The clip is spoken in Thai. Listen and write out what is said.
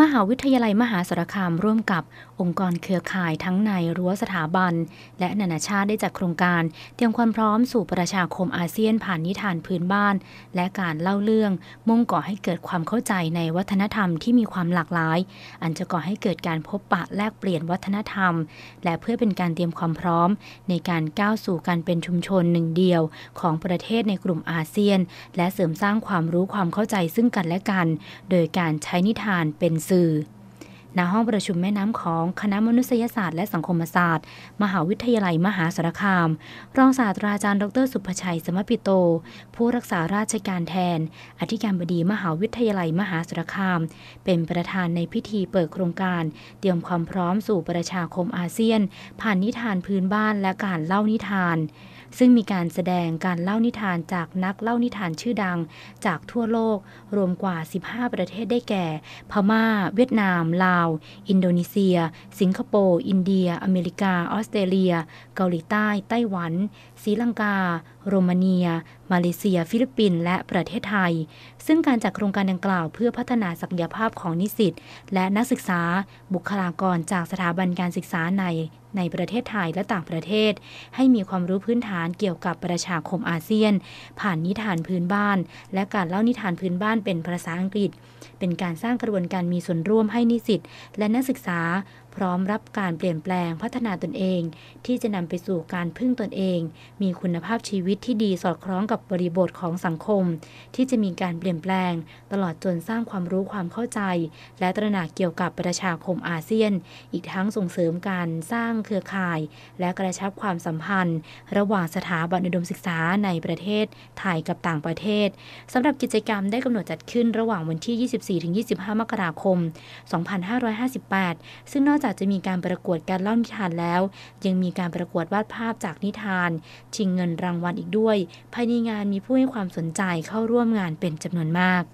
มหาวิทยาลัยมหาสารคามร่วมกับองค์กรเครือข่ายทั้งในรั้วสถาบัน และนานาชาติได้จัดโครงการ เตรียมความพร้อมสู่ประชาคมอาเซียนผ่านนิทานพื้นบ้าน และการเล่าเรื่อง มุ่งก่อให้เกิดความเข้าใจในวัฒนธรรมที่มีความหลากหลาย อันจะก่อให้เกิดการพบปะแลกเปลี่ยนวัฒนธรรม และเพื่อเป็นการเตรียมความพร้อม ในการก้าวสู่การเป็นชุมชนหนึ่งเดียวของประเทศในกลุ่มอาเซียน และเสริมสร้างความรู้ความเข้าใจซึ่งกันและกัน โดยการใช้นิทานเป็นสื่อณห้องประชุมแม่น้ำของคณะมนุษยศาสตร์และสังคมศาสตร์ มหาวิทยาลัยมหาสารคาม รองศาสตราจารย์ดรสุภชัยสมปิโต ผู้รักษาราชการแทน อธิการบดีมหาวิทยาลัยมหาสารคาม เป็นประธานในพิธีเปิดโครงการ เตรียมความพร้อมสู่ประชาคมอาเซียน ผ่านนิทานพื้นบ้านและการเล่านิทานซึ่งมีการแสดงการเล่านิทานจากนักเล่านิทานชื่อดัง จากทั่วโลกรวมกว่า 15 ประเทศได้แก่ พมา่า เวียดนาม ลาว อินโดนีเซีย สิงคโปร์อินเดีย อเมริกา ออสเตรเลีย เกาหลีใต้ ไต้หวันศรีลังกา โรมาเนีย มาเลเซีย ฟิลิปปินส์และประเทศไทย ซึ่งการจัดโครงการดังกล่าวเพื่อพัฒนาศักยภาพของนิสิตและนักศึกษาบุคลากรจากสถาบันการศึกษาในในประเทศไทยและต่างประเทศ ให้มีความรู้พื้นฐานเกี่ยวกับประชาคมอาเซียน ผ่านนิทานพื้นบ้าน และการเล่านิทานพื้นบ้านเป็นภาษาอังกฤษ เป็นการสร้างกระบวนการมีส่วนร่วมให้นิสิตและนักศึกษาพร้อมรับการเปลี่ยนแปลงพัฒนาตนเอง ที่จะนำไปสู่การพึ่งตนเอง มีคุณภาพชีวิตที่ดีสอดคล้องกับบริบทของสังคม ที่จะมีการเปลี่ยนแปลงตลอดจนสร้างความรู้ความเข้าใจ และตระหนักเกี่ยวกับประชาคมอาเซียน อีกทั้งส่งเสริมการสร้างเครือข่าย และกระชับความสัมพันธ์ ระหว่างสถาบันอุดมศึกษาในประเทศไทยกับต่างประเทศสำหรับกิจกรรมได้กำหนดจัดขึ้นระหว่างวันที่ 24-25 มกราคม 2558 ซึ่งนอกจากจะมีการประกวดการเล่านิทานแล้ว ยังมีการประกวดวาดภาพจากนิทาน ชิงเงินรางวัลอีกด้วยภายในงานมีผู้ให้ความสนใจเข้าร่วมงานเป็นจำนวนมาก